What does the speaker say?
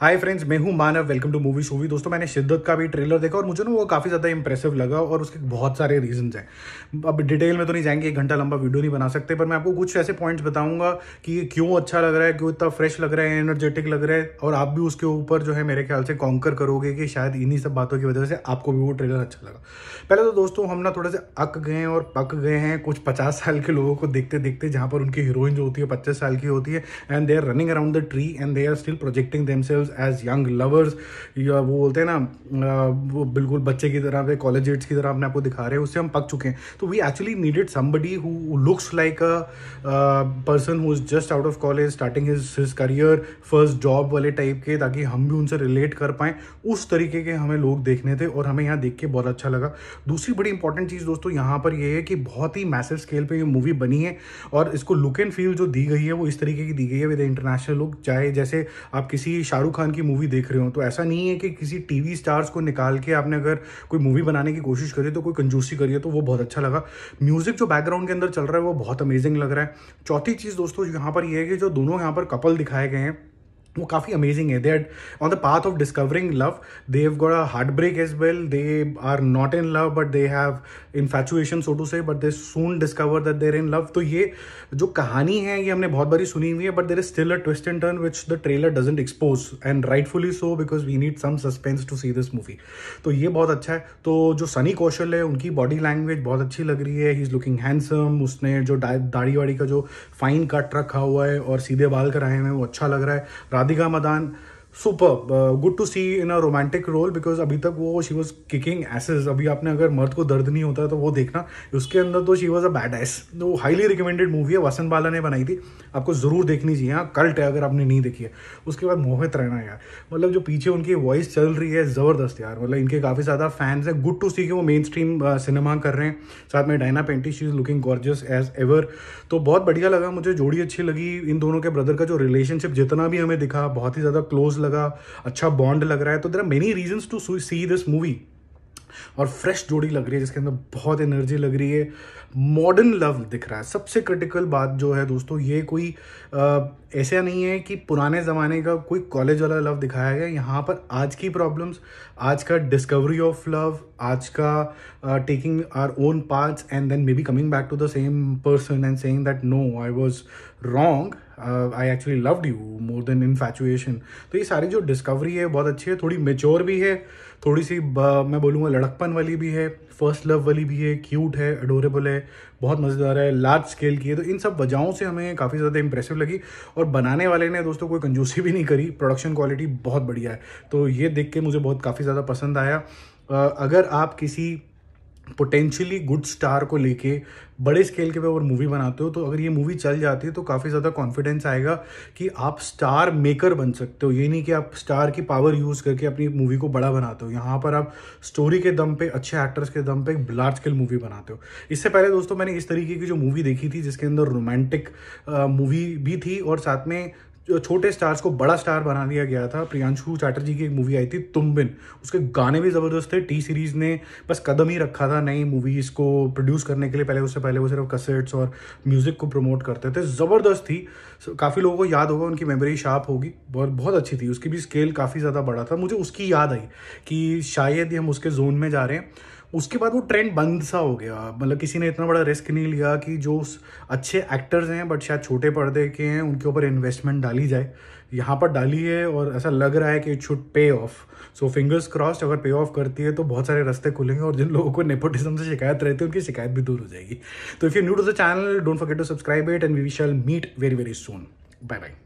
हाय friends मैं हूं Manav welcome to movie shoovy दोस्तों मैंने शिद्दत का भी ट्रेलर देखा और मुझे ना वो काफ़ी ज़्यादा इंप्रेसिव लगा और उसके बहुत सारे रीजंस हैं अब डिटेल में तो नहीं जाएंगे एक घंटा लंबा वीडियो नहीं बना सकते पर मैं आपको कुछ ऐसे पॉइंट्स बताऊंगा कि क्यों अच्छा लग रहा है क्यों इतना फ्रेश लग रहा है एनर्जेटिक लग रहा है और आप भी उसके ऊपर जो है मेरे ख्याल से कॉन्कर करोगे कि शायद इन्हीं सब बातों की वजह से आपको भी वो ट्रेलर अच्छा लगा पहले तो दोस्तों हम ना थोड़े से अक गए हैं और पक गए हैं कुछ पचास साल के लोगों को देखते देखते जहाँ पर उनकी हीरोइन जो होती है पच्चीस साल की होती है and they are running around the tree and they are still projecting themselves self as young lovers या वो बोलते हैं ना वो बिल्कुल बच्चे की तरह पे कॉलेज एड्स की तरह अपने आपको दिखा रहे हैं उससे हम पक चुके हैं तो we actually needed somebody who looks like a person who is just out of college starting his his career first job वाले टाइप के ताकि हम भी उनसे रिलेट कर पाएं उस तरीके के हमें लोग देखने थे और हमें यहाँ देख के बहुत अच्छा लगा दूसरी बड़ी इंपॉर्टेंट चीज़ दोस्तों यहाँ पर यह है कि बहुत ही मैसेज स्केल पर यह मूवी बनी है और इसको लुक एंड फील जो दी गई है वो इस तरीके की दी गई है विद इंटरनेशनल लुक चाहे जैसे आप किसी शाहरुख शाहरुख खान की मूवी देख रहे हो तो ऐसा नहीं है कि किसी टीवी स्टार्स को निकाल के आपने अगर कोई मूवी बनाने की कोशिश करी तो कोई कंजूसी करी है तो वो बहुत अच्छा लगा म्यूजिक जो बैकग्राउंड के अंदर चल रहा है वो बहुत अमेजिंग लग रहा है चौथी चीज़ दोस्तों यहाँ पर यह है कि जो दोनों यहाँ पर कपल दिखाए गए हैं वो काफ़ी अमेजिंग है they are on the path of discovering love they have got a heart break as well they are not in love but they have infatuation so to say but they soon discover that they're in love तो ये जो कहानी है ये हमने बहुत बारी सुनी हुई है but there is still a twist and turn which the trailer doesn't expose and rightfully so because we need some suspense to see this movie तो ये बहुत अच्छा है तो जो सनी कौशल है उनकी बॉडी लैंग्वेज बहुत अच्छी लग रही है ही इज़ लुकिंग हैंडसम उसने जो दाढ़ी वाड़ी का जो फाइन कट रखा हुआ है और सीधे बाल कराए हैं वो अच्छा लग रहा है Radhika Madan super good to see in a romantic role because अभी तक वो शी वॉज किकिंग एसेज अभी आपने अगर मर्द को दर्द नहीं होता तो वो देखना उसके अंदर तो she was a bad ass वो हाईली रिकमेंडेड मूवी है वसंत बाला ने बनाई थी आपको ज़रूर देखनी चाहिए हाँ कल्ट है अगर आपने नहीं देखी है उसके बाद मोहित रहना यार मतलब जो पीछे उनकी वॉइस चल रही है ज़बरदस्त यार मतलब इनके काफ़ी ज़्यादा फैंस हैं गुड टू सी कि वो मेन स्ट्रीम सिनेमा कर रहे हैं साथ में Diana Penty she is looking gorgeous as ever तो बहुत बढ़िया लगा मुझे जोड़ी अच्छी लगी इन दोनों के ब्रदर का जो रिलेशनशिप जितना भी हमें दिखा बहुत ही ज़्यादा क्लोज लगा अच्छा बॉन्ड लग रहा है तो there are many reason to see this movie और फ्रेश जोड़ी लग रही है जिसके अंदर बहुत एनर्जी लग रही है मॉडर्न लव दिख रहा है सबसे क्रिटिकल बात जो है दोस्तों ये कोई आ, ऐसा नहीं है कि पुराने ज़माने का कोई कॉलेज वाला लव दिखाया गया यहाँ पर आज की प्रॉब्लम्स आज का डिस्कवरी ऑफ लव आज का taking our own parts and then may be coming back to the same person and saying that no I was wrong I actually loved you more than infatuation तो ये सारी जो discovery है बहुत अच्छी है थोड़ी मेच्योर भी है थोड़ी सी uh, मैं बोलूँगा लड़कपन वाली भी है फर्स्ट लव वाली भी है क्यूट है अडोरेबल है बहुत मज़ेदार है लार्ज स्केल की है तो इन सब वजहों से हमें काफ़ी ज़्यादा इंप्रेसिव लगी और बनाने वाले ने दोस्तों कोई कंजूसी भी नहीं करी प्रोडक्शन क्वालिटी बहुत बढ़िया है तो ये देख के मुझे बहुत काफ़ी ज़्यादा पसंद आया अगर आप किसी पोटेंशियली गुड स्टार को लेके बड़े स्केल के पे अगर मूवी बनाते हो तो अगर ये मूवी चल जाती है तो काफ़ी ज़्यादा कॉन्फिडेंस आएगा कि आप स्टार मेकर बन सकते हो ये नहीं कि आप स्टार की पावर यूज़ करके अपनी मूवी को बड़ा बनाते हो यहाँ पर आप स्टोरी के दम पे अच्छे एक्टर्स के दम पे एक लार्ज स्केल मूवी बनाते हो इससे पहले दोस्तों मैंने इस तरीके की जो मूवी देखी थी जिसके अंदर रोमांटिक मूवी भी थी और साथ में छोटे स्टार्स को बड़ा स्टार बना दिया गया था प्रियांशु चैटर्जी की एक मूवी आई थी तुम बिन उसके गाने भी ज़बरदस्त थे टी सीरीज़ ने बस कदम ही रखा था नई मूवीज़ को प्रोड्यूस करने के लिए पहले उससे पहले वो सिर्फ कसेट्स और म्यूज़िक को प्रमोट करते थे ज़बरदस्त थी काफ़ी लोगों को याद होगा उनकी मेमोरी शार्प होगी बहुत बहुत अच्छी थी उसकी भी स्केल काफ़ी ज़्यादा बड़ा था मुझे उसकी याद आई कि शायद ही हम उसके जोन में जा रहे हैं उसके बाद वो ट्रेंड बंद सा हो गया मतलब किसी ने इतना बड़ा रिस्क नहीं लिया कि जो अच्छे एक्टर्स हैं बट शायद छोटे पर्दे के हैं उनके ऊपर इन्वेस्टमेंट डाली जाए यहाँ पर डाली है और ऐसा लग रहा है कि it should pay off so fingers crossed अगर पे ऑफ करती है तो बहुत सारे रास्ते खुलेंगे और जिन लोगों को नेपोटिज्म से शिकायत रहती है उनकी शिकायत भी दूर हो जाएगी तो if you new to the channel don't forget to subscribe it and we shall meet very very soon bye bye